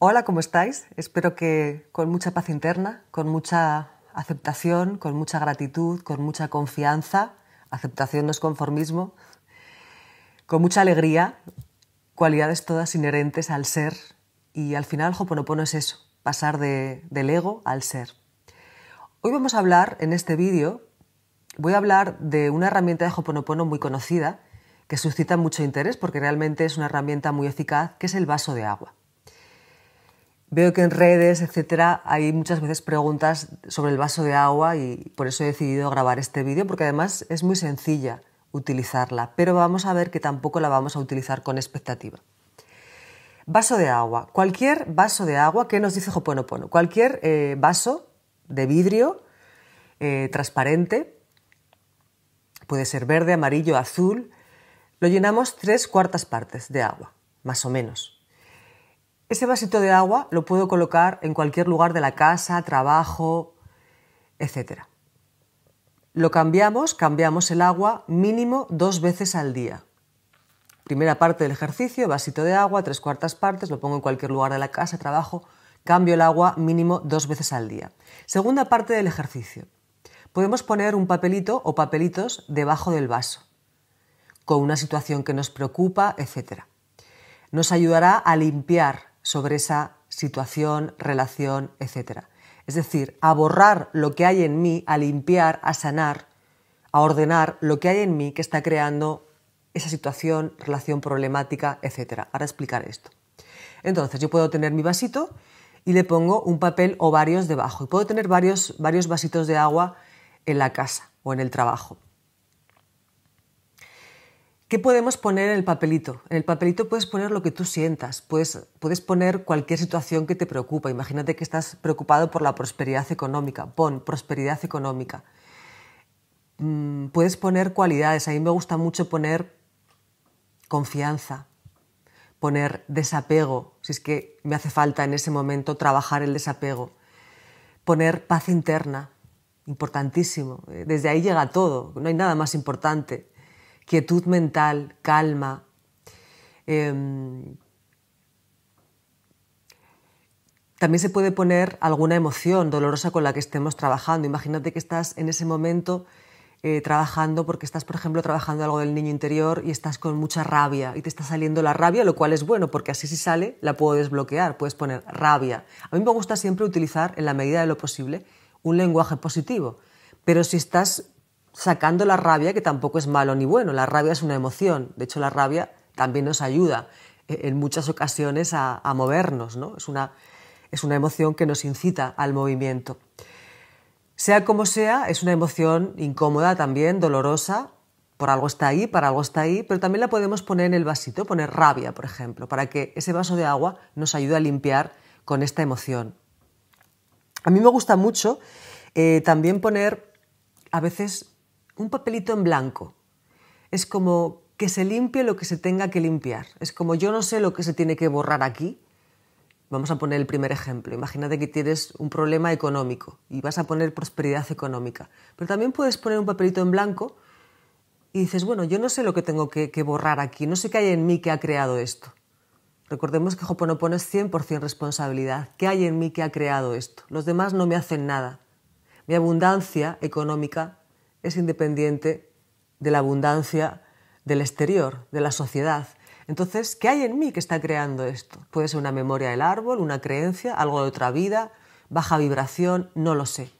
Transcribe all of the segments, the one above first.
Hola, ¿cómo estáis? Espero que con mucha paz interna, con mucha aceptación, con mucha gratitud, con mucha confianza. Aceptación no es conformismo. Con mucha alegría, cualidades todas inherentes al ser. Y al final, Hoponopono es eso, pasar del ego al ser. Hoy vamos a hablar en este vídeo, voy a hablar de una herramienta de Hoponopono muy conocida que suscita mucho interés porque realmente es una herramienta muy eficaz, que es el vaso de agua. Veo que en redes, etcétera, hay muchas veces preguntas sobre el vaso de agua y por eso he decidido grabar este vídeo, porque además es muy sencilla utilizarla, pero vamos a ver que tampoco la vamos a utilizar con expectativa. Vaso de agua. Cualquier vaso de agua, ¿qué nos dice Joponopono? Cualquier eh, vaso de vidrio eh, transparente, puede ser verde, amarillo, azul, lo llenamos tres cuartas partes de agua, más o menos. Ese vasito de agua lo puedo colocar en cualquier lugar de la casa, trabajo, etc. Lo cambiamos, cambiamos el agua mínimo dos veces al día. Primera parte del ejercicio, vasito de agua, tres cuartas partes, lo pongo en cualquier lugar de la casa, trabajo, cambio el agua mínimo dos veces al día. Segunda parte del ejercicio. Podemos poner un papelito o papelitos debajo del vaso, con una situación que nos preocupa, etc. Nos ayudará a limpiar sobre esa situación, relación, etcétera, Es decir, a borrar lo que hay en mí, a limpiar, a sanar, a ordenar lo que hay en mí que está creando esa situación, relación problemática, etcétera. Ahora explicar esto. Entonces, yo puedo tener mi vasito y le pongo un papel o varios debajo. Y puedo tener varios, varios vasitos de agua en la casa o en el trabajo. ¿Qué podemos poner en el papelito? En el papelito puedes poner lo que tú sientas, puedes, puedes poner cualquier situación que te preocupa. Imagínate que estás preocupado por la prosperidad económica, pon prosperidad económica. Mm, puedes poner cualidades, a mí me gusta mucho poner confianza, poner desapego, si es que me hace falta en ese momento trabajar el desapego, poner paz interna, importantísimo, eh, desde ahí llega todo, no hay nada más importante quietud mental, calma. Em, también se puede poner alguna emoción dolorosa con la que estemos trabajando. Imagínate que estás en ese momento eh, trabajando porque estás, por ejemplo, trabajando algo del niño interior y estás con mucha rabia y te está saliendo la rabia, lo cual es bueno porque así si sale la puedo desbloquear, puedes poner rabia. A mí me gusta siempre utilizar, en la medida de lo posible, un lenguaje positivo. Pero si estás sacando la rabia, que tampoco es malo ni bueno, la rabia es una emoción, de hecho la rabia también nos ayuda eh, en muchas ocasiones a, movernos, ¿no? es, una, emoción que nos incita al movimiento. Sea como sea, es una emoción incómoda también, dolorosa, por algo está ahí, para algo está ahí, pero también la podemos poner en el vasito, poner rabia, por ejemplo, para que ese vaso de agua nos ayude a limpiar con esta emoción. A mí me gusta mucho eh, también poner a veces un papelito en blanco. Es como que se limpie lo que se tenga que limpiar. Es como yo no sé lo que se tiene que borrar aquí. Vamos a poner el primer ejemplo. Imagínate que tienes un problema económico y vas a poner prosperidad económica. Pero también puedes poner un papelito en blanco y dices, bueno, yo no sé lo que tengo que, borrar aquí, no sé qué hay en mí que ha creado esto. Recordemos que Hoponopono es 100% responsabilidad. ¿Qué hay en mí que ha creado esto? Los demás no me hacen nada. Mi abundancia económica es independiente de la abundancia del exterior, de la sociedad. Entonces, ¿qué hay en mí que está creando esto? Puede ser una memoria del árbol, una creencia, algo de otra vida, baja vibración, no lo sé.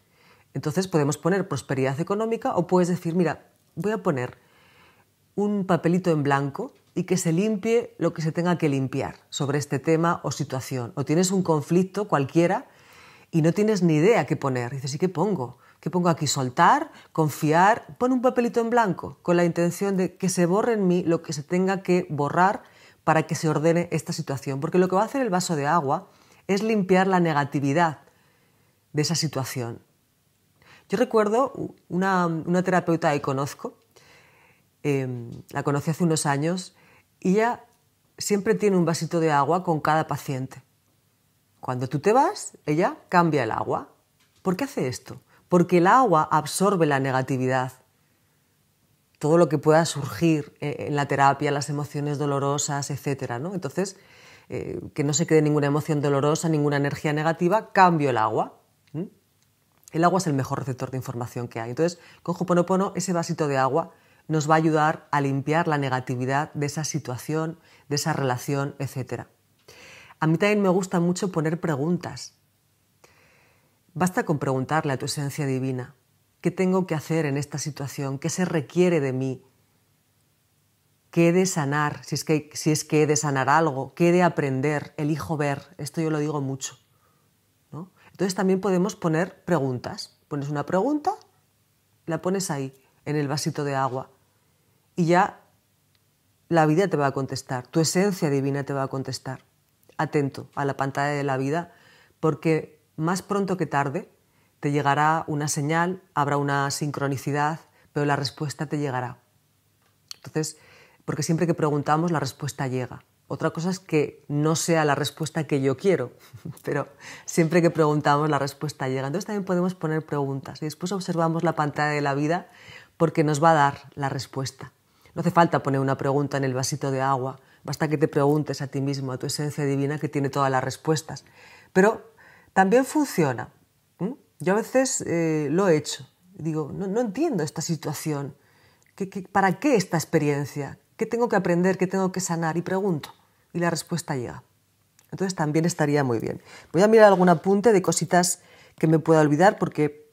Entonces podemos poner prosperidad económica o puedes decir, mira, voy a poner un papelito en blanco y que se limpie lo que se tenga que limpiar sobre este tema o situación. O tienes un conflicto cualquiera y no tienes ni idea qué poner. dices, ¿y qué pongo? que pongo aquí soltar, confiar, pon un papelito en blanco con la intención de que se borre en mí lo que se tenga que borrar para que se ordene esta situación. Porque lo que va a hacer el vaso de agua es limpiar la negatividad de esa situación. Yo recuerdo una, terapeuta que conozco, em, la conocí hace unos años, y ella siempre tiene un vasito de agua con cada paciente. Cuando tú te vas, ella cambia el agua. ¿Por qué hace esto? porque el agua absorbe la negatividad. Todo lo que pueda surgir eh, en la terapia, las emociones dolorosas, etc. Entonces, eh, que no se quede ninguna emoción dolorosa, ninguna energía negativa, cambio el agua. El agua es el mejor receptor de información que hay. Entonces, con juponopono, ese vasito de agua nos va a ayudar a limpiar la negatividad de esa situación, de esa relación, etc. A mí también me gusta mucho poner preguntas Basta con preguntarle a tu esencia divina, ¿qué tengo que hacer en esta situación? ¿Qué se requiere de mí? ¿Qué de sanar? Si es que, si es que he de sanar algo, ¿qué he de aprender? Elijo ver, esto yo lo digo mucho. Entonces también podemos poner preguntas. Pones una pregunta, la pones ahí, en el vasito de agua, y ya la vida te va a contestar, tu esencia divina te va a contestar. Atento a la pantalla de la vida, porque más pronto que tarde te llegará una señal, habrá una sincronicidad, pero la respuesta te llegará. Entonces, porque siempre que preguntamos la respuesta llega. Otra cosa es que no sea la respuesta que yo quiero, pero siempre que preguntamos la respuesta llega. Entonces también podemos poner preguntas y después observamos la pantalla de la vida porque nos va a dar la respuesta. No hace falta poner una pregunta en el vasito de agua, basta que te preguntes a ti mismo, a tu esencia divina que tiene todas las respuestas. Pero también funciona. Yo a veces eh, lo he hecho. Digo, no, entiendo esta situación. para qué esta experiencia? ¿Qué tengo que aprender? ¿Qué tengo que sanar? Y pregunto. Y la respuesta llega. Entonces también estaría muy bien. Voy a mirar algún apunte de cositas que me pueda olvidar porque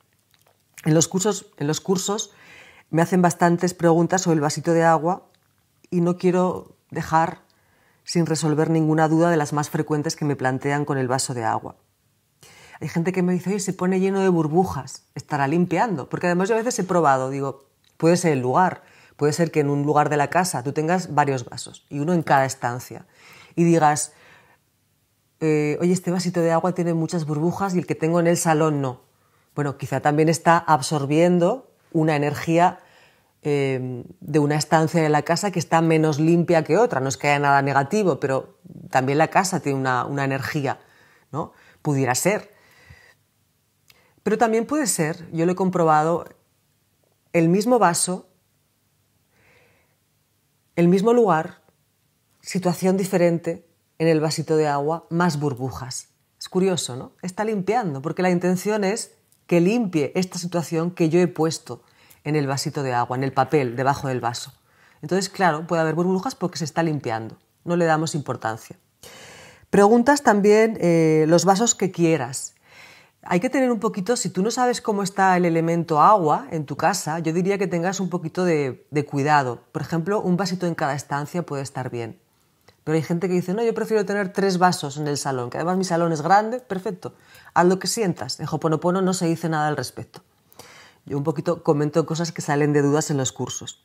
en los cursos, en los cursos me hacen bastantes preguntas sobre el vasito de agua y no quiero dejar sin resolver ninguna duda de las más frecuentes que me plantean con el vaso de agua. Hay gente que me dice, oye, se pone lleno de burbujas, estará limpiando. Porque además yo a veces he probado, digo, puede ser el lugar, puede ser que en un lugar de la casa tú tengas varios vasos y uno en cada estancia. Y digas, eh, oye, este vasito de agua tiene muchas burbujas y el que tengo en el salón no. Bueno, quizá también está absorbiendo una energía eh, de una estancia de la casa que está menos limpia que otra. No es que haya nada negativo, pero también la casa tiene una, una energía, ¿no? Pudiera ser. Pero también puede ser, yo lo he comprobado, el mismo vaso, el mismo lugar, situación diferente en el vasito de agua, más burbujas. Es curioso, ¿no? Está limpiando, porque la intención es que limpie esta situación que yo he puesto en el vasito de agua, en el papel, debajo del vaso. Entonces, claro, puede haber burbujas porque se está limpiando. No le damos importancia. Preguntas también eh, los vasos que quieras hay que tener un poquito, si tú no sabes cómo está el elemento agua en tu casa, yo diría que tengas un poquito de, cuidado. Por ejemplo, un vasito en cada estancia puede estar bien. Pero hay gente que dice, no, yo prefiero tener tres vasos en el salón, que además mi salón es grande, perfecto. Haz lo que sientas. En Joponopono no se dice nada al respecto. Yo un poquito comento cosas que salen de dudas en los cursos.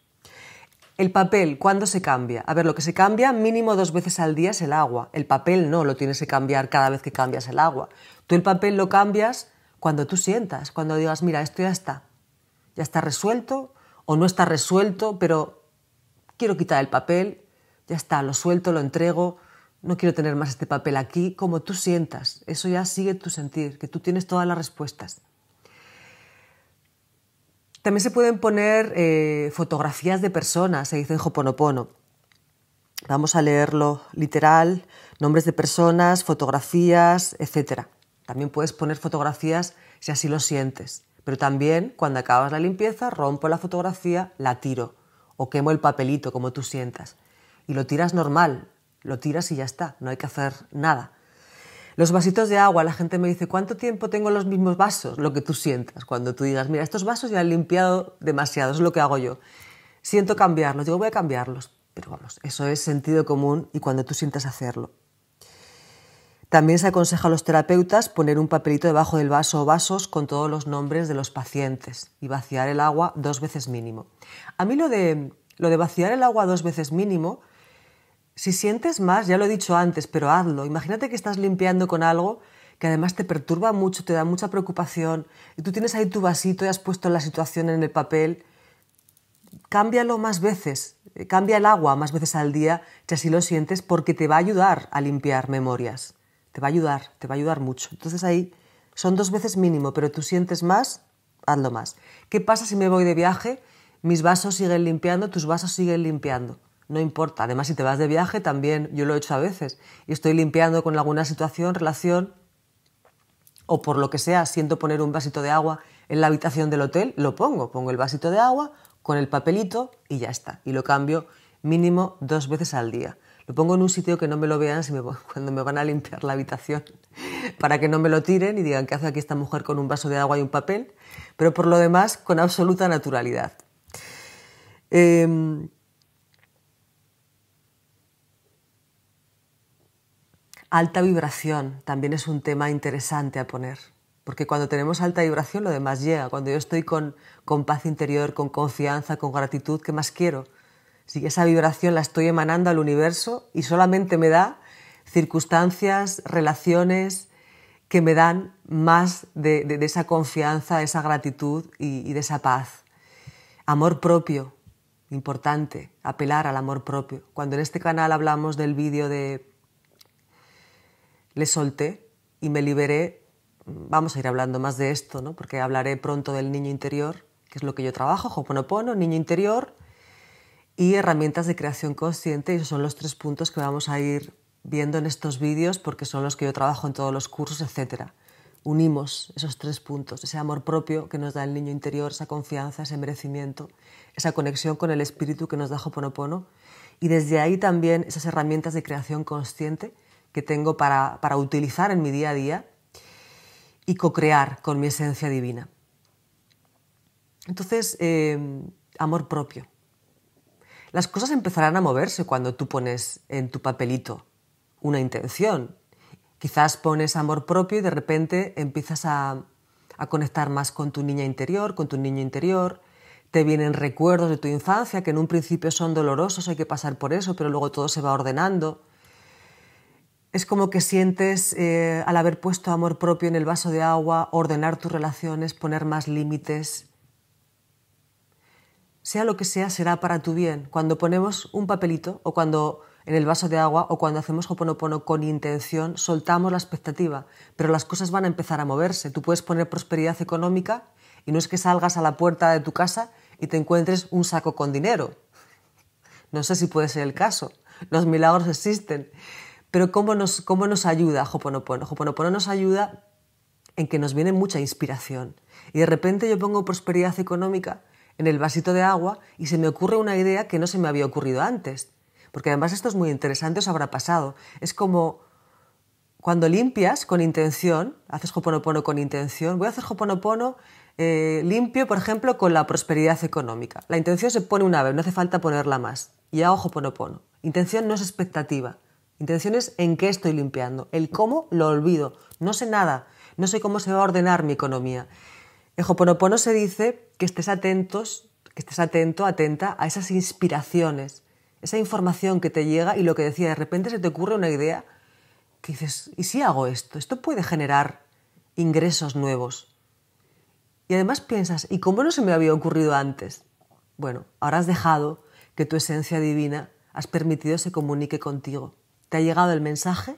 El papel, ¿cuándo se cambia? A ver, lo que se cambia mínimo dos veces al día es el agua. El papel no lo tienes que cambiar cada vez que cambias el agua. Tú el papel lo cambias cuando tú sientas, cuando digas, mira, esto ya está. Ya está resuelto o no está resuelto, pero quiero quitar el papel, ya está, lo suelto, lo entrego, no quiero tener más este papel aquí, como tú sientas. Eso ya sigue tu sentir, que tú tienes todas las respuestas. También se pueden poner eh, fotografías de personas, se dice en Vamos a leerlo literal, nombres de personas, fotografías, etc. También puedes poner fotografías si así lo sientes. Pero también cuando acabas la limpieza, rompo la fotografía, la tiro o quemo el papelito como tú sientas. Y lo tiras normal, lo tiras y ya está, no hay que hacer nada. Los vasitos de agua, la gente me dice, ¿cuánto tiempo tengo los mismos vasos? Lo que tú sientas, cuando tú digas, mira, estos vasos ya han limpiado demasiado, es lo que hago yo. Siento cambiarlos, digo, voy a cambiarlos. Pero vamos, eso es sentido común y cuando tú sientas hacerlo. También se aconseja a los terapeutas poner un papelito debajo del vaso o vasos con todos los nombres de los pacientes y vaciar el agua dos veces mínimo. A mí lo de, lo de vaciar el agua dos veces mínimo si sientes más, ya lo he dicho antes, pero hazlo. Imagínate que estás limpiando con algo que además te perturba mucho, te da mucha preocupación, y tú tienes ahí tu vasito y has puesto la situación en el papel. Cámbialo más veces, eh, cambia el agua más veces al día, si así lo sientes, porque te va a ayudar a limpiar memorias. Te va a ayudar, te va a ayudar mucho. Entonces ahí son dos veces mínimo, pero tú sientes más, hazlo más. ¿Qué pasa si me voy de viaje? Mis vasos siguen limpiando, tus vasos siguen limpiando no importa. Además, si te vas de viaje, también yo lo he hecho a veces y estoy limpiando con alguna situación, relación o por lo que sea, siento poner un vasito de agua en la habitación del hotel, lo pongo, pongo el vasito de agua con el papelito y ya está. Y lo cambio mínimo dos veces al día. Lo pongo en un sitio que no me lo vean cuando me van a limpiar la habitación, para que no me lo tiren y digan qué hace aquí esta mujer con un vaso de agua y un papel, pero por lo demás con absoluta naturalidad. Em, Alta vibración también es un tema interesante a poner, porque cuando tenemos alta vibración lo demás llega. Cuando yo estoy con, paz interior, con confianza, con gratitud, ¿qué más quiero? Si esa vibración la estoy emanando al universo y solamente me da circunstancias, relaciones que me dan más de, esa confianza, esa gratitud y, y de esa paz. Amor propio, importante, apelar al amor propio. Cuando en este canal hablamos del vídeo de le solté y me liberé. Vamos a ir hablando más de esto, ¿no? porque hablaré pronto del niño interior, que es lo que yo trabajo, Joponopono, niño interior y herramientas de creación consciente. Y esos son los tres puntos que vamos a ir viendo en estos vídeos porque son los que yo trabajo en todos los cursos, etcétera unimos esos tres puntos, ese amor propio que nos da el niño interior, esa confianza, ese merecimiento, esa conexión con el espíritu que nos da Joponopono, y desde ahí también esas herramientas de creación consciente que tengo para, utilizar en mi día a día y co-crear con mi esencia divina. Entonces, em, amor propio. Las cosas empezarán a moverse cuando tú pones en tu papelito una intención. Quizás pones amor propio y de repente empiezas a, a conectar más con tu niña interior, con tu niño interior. Te vienen recuerdos de tu infancia que en un principio son dolorosos, hay que pasar por eso, pero luego todo se va ordenando. Es como que sientes, eh, al haber puesto amor propio en el vaso de agua, ordenar tus relaciones, poner más límites. Sea lo que sea, será para tu bien. Cuando ponemos un papelito o cuando en el vaso de agua o cuando hacemos hoponopono con intención, soltamos la expectativa, pero las cosas van a empezar a moverse. Tú puedes poner prosperidad económica y no es que salgas a la puerta de tu casa y te encuentres un saco con dinero. No sé si puede ser el caso. Los milagros existen. Pero ¿cómo nos, cómo nos ayuda Hoponopono? Hoponopono nos ayuda en que nos viene mucha inspiración. Y de repente yo pongo prosperidad económica en el vasito de agua y se me ocurre una idea que no se me había ocurrido antes. Porque además esto es muy interesante, os habrá pasado. Es como cuando limpias con intención, haces hoponopono con intención, voy a hacer hoponopono eh, limpio, por ejemplo, con la prosperidad económica. La intención se pone una vez, no hace falta ponerla más. Y hago hoponopono. Intención no es expectativa. Intenciones en qué estoy limpiando. El cómo lo olvido. No sé nada. No sé cómo se va a ordenar mi economía. En Hoponopono se dice que estés atentos, que estés atento, atenta a esas inspiraciones, esa información que te llega y lo que decía, de repente se te ocurre una idea que dices, ¿y si hago esto? Esto puede generar ingresos nuevos. Y además piensas, ¿y cómo no se me había ocurrido antes? Bueno, ahora has dejado que tu esencia divina has permitido se comunique contigo te ha llegado el mensaje,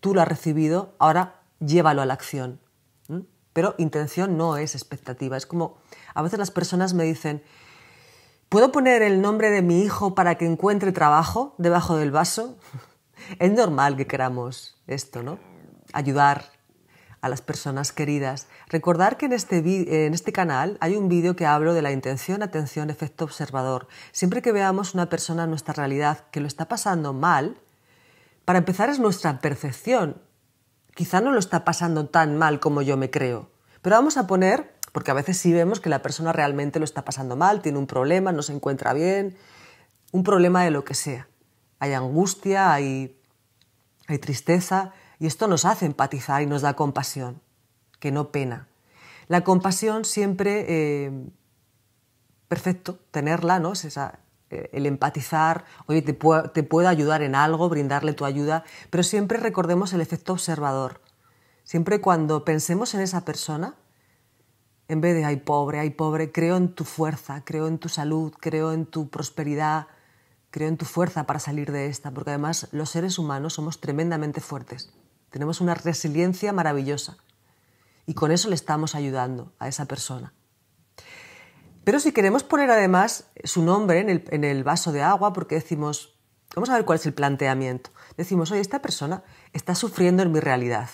tú lo has recibido, ahora llévalo a la acción. Pero intención no es expectativa. Es como, a veces las personas me dicen, ¿puedo poner el nombre de mi hijo para que encuentre trabajo debajo del vaso? es normal que queramos esto, ¿no? Ayudar a las personas queridas. Recordar que en este, en este canal hay un vídeo que hablo de la intención, atención, efecto observador. Siempre que veamos una persona en nuestra realidad que lo está pasando mal, para empezar es nuestra percepción. Quizá no lo está pasando tan mal como yo me creo. Pero vamos a poner, porque a veces sí vemos que la persona realmente lo está pasando mal, tiene un problema, no se encuentra bien, un problema de lo que sea. Hay angustia, hay, tristeza, y esto nos hace empatizar y nos da compasión, que no pena. La compasión siempre, eh, perfecto, tenerla, ¿no? Eh, el empatizar, oye, te, puedo ayudar en algo, brindarle tu ayuda, pero siempre recordemos el efecto observador. Siempre cuando pensemos en esa persona, en vez de, ay pobre, ay pobre, creo en tu fuerza, creo en tu salud, creo en tu prosperidad, creo en tu fuerza para salir de esta, porque además los seres humanos somos tremendamente fuertes, tenemos una resiliencia maravillosa y con eso le estamos ayudando a esa persona. Pero si queremos poner además su nombre en el, vaso de agua, porque decimos, vamos a ver cuál es el planteamiento. Decimos, oye, esta persona está sufriendo en mi realidad.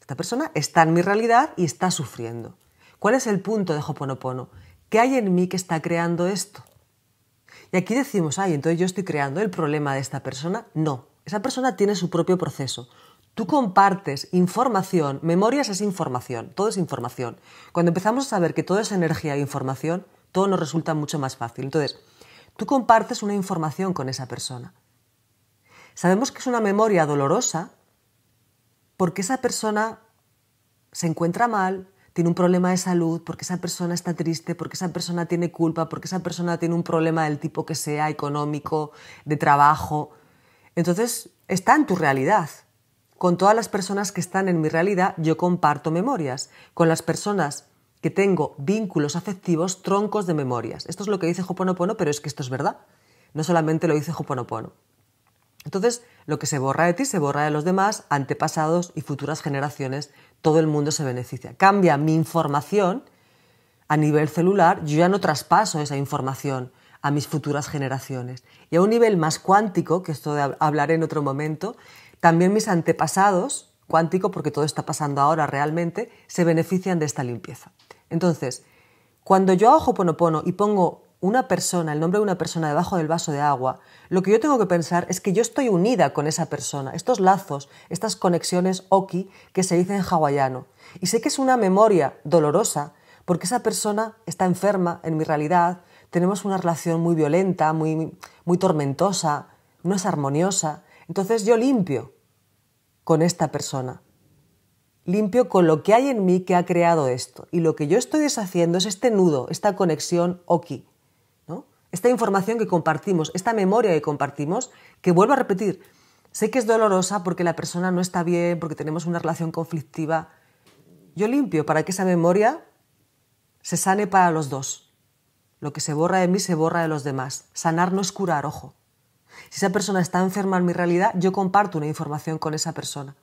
Esta persona está en mi realidad y está sufriendo. ¿Cuál es el punto de Hoponopono? ¿Qué hay en mí que está creando esto? Y aquí decimos, ay, entonces yo estoy creando el problema de esta persona. No, esa persona tiene su propio proceso, Tú compartes información, memorias es información, todo es información. Cuando empezamos a saber que todo es energía e información, todo nos resulta mucho más fácil. Entonces, tú compartes una información con esa persona. Sabemos que es una memoria dolorosa porque esa persona se encuentra mal, tiene un problema de salud, porque esa persona está triste, porque esa persona tiene culpa, porque esa persona tiene un problema del tipo que sea, económico, de trabajo. Entonces, está en tu realidad con todas las personas que están en mi realidad, yo comparto memorias. Con las personas que tengo vínculos afectivos, troncos de memorias. Esto es lo que dice Joponopono, pero es que esto es verdad. No solamente lo dice Joponopono. Entonces, lo que se borra de ti se borra de los demás, antepasados y futuras generaciones. Todo el mundo se beneficia. Cambia mi información a nivel celular, yo ya no traspaso esa información a mis futuras generaciones. Y a un nivel más cuántico, que esto hablaré en otro momento, también mis antepasados, cuántico, porque todo está pasando ahora realmente, se benefician de esta limpieza. Entonces, cuando yo hago ponopono y pongo una persona, el nombre de una persona debajo del vaso de agua, lo que yo tengo que pensar es que yo estoy unida con esa persona, estos lazos, estas conexiones oki que se dicen en hawaiano. Y sé que es una memoria dolorosa porque esa persona está enferma en mi realidad, tenemos una relación muy violenta, muy, muy tormentosa, no es armoniosa, entonces yo limpio con esta persona. Limpio con lo que hay en mí que ha creado esto. Y lo que yo estoy deshaciendo es este nudo, esta conexión Oki, esta información que compartimos, esta memoria que compartimos, que vuelvo a repetir, sé que es dolorosa porque la persona no está bien, porque tenemos una relación conflictiva. Yo limpio para que esa memoria se sane para los dos. Lo que se borra de mí se borra de los demás. Sanar no es curar, ojo. Si esa persona está enferma en mi realidad, yo comparto una información con esa persona.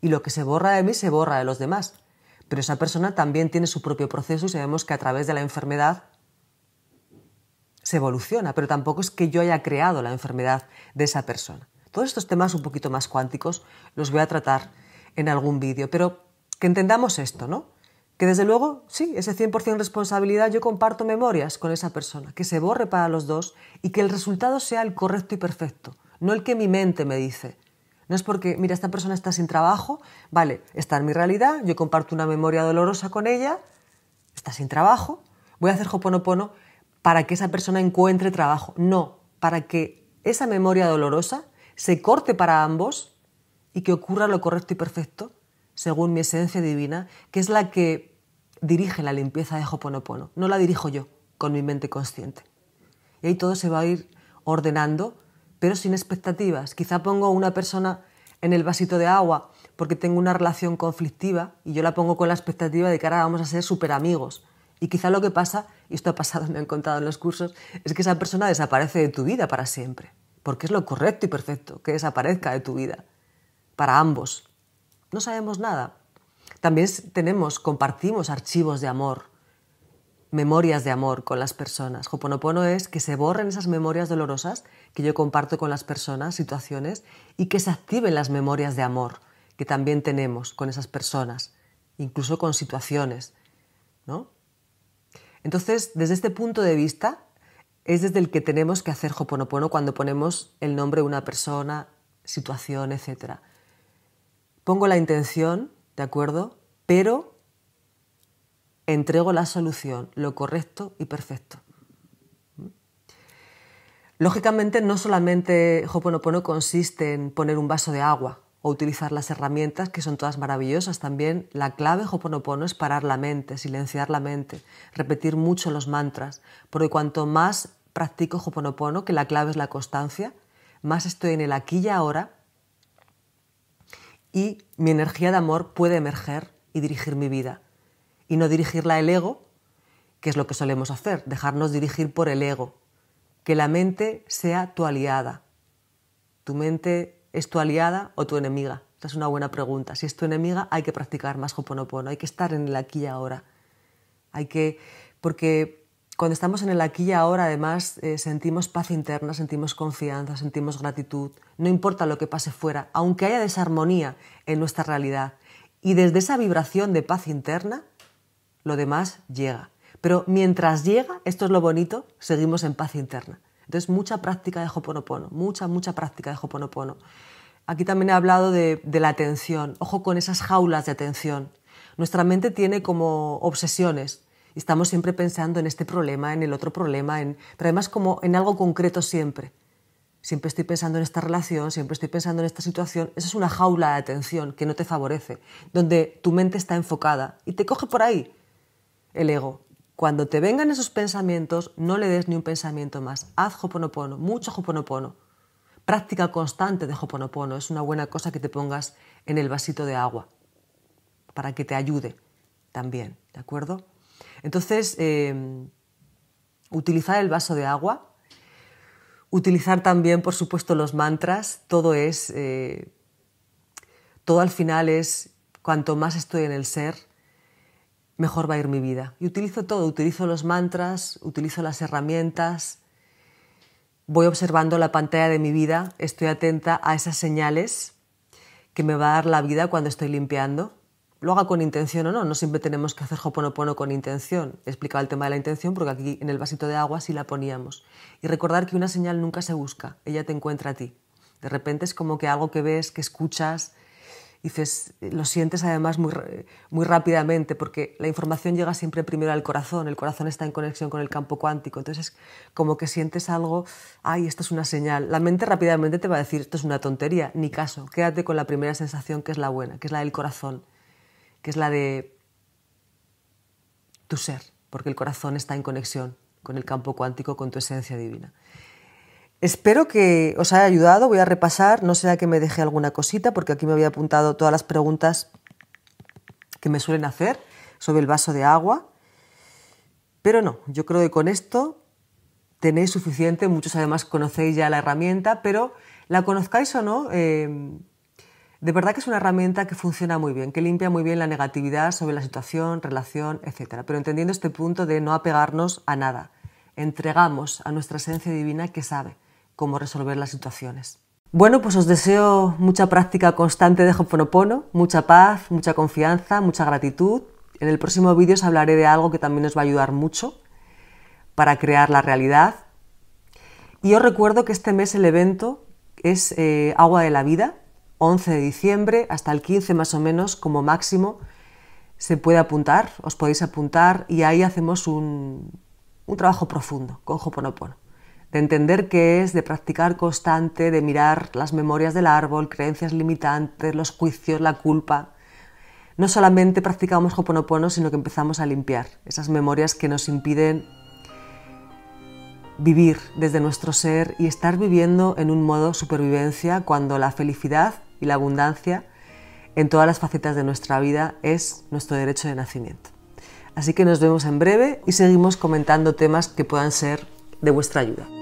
Y lo que se borra de mí se borra de los demás. Pero esa persona también tiene su propio proceso y sabemos que a través de la enfermedad se evoluciona, pero tampoco es que yo haya creado la enfermedad de esa persona. Todos estos temas un poquito más cuánticos los voy a tratar en algún vídeo, pero que entendamos esto, ¿no? que desde luego, sí, ese 100% responsabilidad yo comparto memorias con esa persona, que se borre para los dos y que el resultado sea el correcto y perfecto, no el que mi mente me dice. No es porque, mira, esta persona está sin trabajo, vale, está en mi realidad, yo comparto una memoria dolorosa con ella, está sin trabajo, voy a hacer hoponopono para que esa persona encuentre trabajo. No, para que esa memoria dolorosa se corte para ambos y que ocurra lo correcto y perfecto, según mi esencia divina, que es la que dirige la limpieza de Joponopono, no la dirijo yo con mi mente consciente. Y ahí todo se va a ir ordenando, pero sin expectativas. Quizá pongo una persona en el vasito de agua porque tengo una relación conflictiva y yo la pongo con la expectativa de que ahora vamos a ser súper amigos. Y quizá lo que pasa, y esto ha pasado, me han contado en los cursos, es que esa persona desaparece de tu vida para siempre. Porque es lo correcto y perfecto que desaparezca de tu vida. Para ambos. No sabemos nada, también tenemos, compartimos archivos de amor, memorias de amor con las personas. Hoponopono es que se borren esas memorias dolorosas que yo comparto con las personas, situaciones, y que se activen las memorias de amor que también tenemos con esas personas, incluso con situaciones, Entonces, desde este punto de vista, es desde el que tenemos que hacer Hoponopono cuando ponemos el nombre de una persona, situación, etc. Pongo la intención ¿de acuerdo? Pero entrego la solución, lo correcto y perfecto. Lógicamente, no solamente Hoponopono pues consiste en poner un vaso de agua o utilizar las herramientas, que son todas maravillosas. También la clave Hoponopono pues es parar la mente, silenciar la mente, repetir mucho los mantras, porque cuanto más practico Hoponopono, pues que la clave es la constancia, más estoy en el aquí y ahora y mi energía de amor puede emerger y dirigir mi vida. Y no dirigirla el ego, que es lo que solemos hacer, dejarnos dirigir por el ego. Que la mente sea tu aliada. ¿Tu mente es tu aliada o tu enemiga? Esta es una buena pregunta. Si es tu enemiga, hay que practicar más Hoponopono, hay que estar en el aquí y ahora. Hay que. Porque cuando estamos en el aquí y ahora, además, eh, sentimos paz interna, sentimos confianza, sentimos gratitud, no importa lo que pase fuera, aunque haya desarmonía en nuestra realidad. Y desde esa vibración de paz interna, lo demás llega. Pero mientras llega, esto es lo bonito, seguimos en paz interna. Entonces, mucha práctica de Hoponopono, mucha, mucha práctica de Hoponopono. Aquí también he hablado de, de, la atención. Ojo con esas jaulas de atención. Nuestra mente tiene como obsesiones estamos siempre pensando en este problema, en el otro problema, en, pero además como en algo concreto siempre. Siempre estoy pensando en esta relación, siempre estoy pensando en esta situación. Esa es una jaula de atención que no te favorece, donde tu mente está enfocada y te coge por ahí el ego. Cuando te vengan esos pensamientos, no le des ni un pensamiento más. Haz joponopono, mucho joponopono. Práctica constante de joponopono. es una buena cosa que te pongas en el vasito de agua para que te ayude también, ¿de acuerdo? Entonces, em, utilizar el vaso de agua, utilizar también, por supuesto, los mantras, todo es, eh, todo al final es, cuanto más estoy en el ser, mejor va a ir mi vida. Y utilizo todo, utilizo los mantras, utilizo las herramientas, voy observando la pantalla de mi vida, estoy atenta a esas señales que me va a dar la vida cuando estoy limpiando lo haga con intención o no, no siempre tenemos que hacer hoponopono con intención. He el tema de la intención porque aquí en el vasito de agua sí la poníamos. Y recordar que una señal nunca se busca, ella te encuentra a ti. De repente es como que algo que ves, que escuchas, dices, eh, lo sientes además muy, muy rápidamente porque la información llega siempre primero al corazón, el corazón está en conexión con el campo cuántico, entonces como que sientes algo, ay, esto es una señal. La mente rápidamente te va a decir, esto es una tontería, ni caso, quédate con la primera sensación que es la buena, que es la del corazón que es la de tu ser, porque el corazón está en conexión con el campo cuántico, con tu esencia divina. Espero que os haya ayudado, voy a repasar, no sea que me deje alguna cosita, porque aquí me había apuntado todas las preguntas que me suelen hacer sobre el vaso de agua, pero no, yo creo que con esto tenéis suficiente, muchos además conocéis ya la herramienta, pero la conozcáis o no, eh, de verdad que es una herramienta que funciona muy bien, que limpia muy bien la negatividad sobre la situación, relación, etc. Pero entendiendo este punto de no apegarnos a nada, entregamos a nuestra esencia divina que sabe cómo resolver las situaciones. Bueno, pues os deseo mucha práctica constante de Hoponopono, mucha paz, mucha confianza, mucha gratitud. En el próximo vídeo os hablaré de algo que también os va a ayudar mucho para crear la realidad. Y os recuerdo que este mes el evento es eh, Agua de la Vida, 11 de diciembre hasta el 15 más o menos como máximo se puede apuntar, os podéis apuntar y ahí hacemos un, trabajo profundo con Hoponopono, de entender qué es, de practicar constante, de mirar las memorias del árbol, creencias limitantes, los juicios, la culpa. No solamente practicamos Hoponopono, sino que empezamos a limpiar esas memorias que nos impiden vivir desde nuestro ser y estar viviendo en un modo supervivencia cuando la felicidad y la abundancia en todas las facetas de nuestra vida es nuestro derecho de nacimiento. Así que nos vemos en breve y seguimos comentando temas que puedan ser de vuestra ayuda.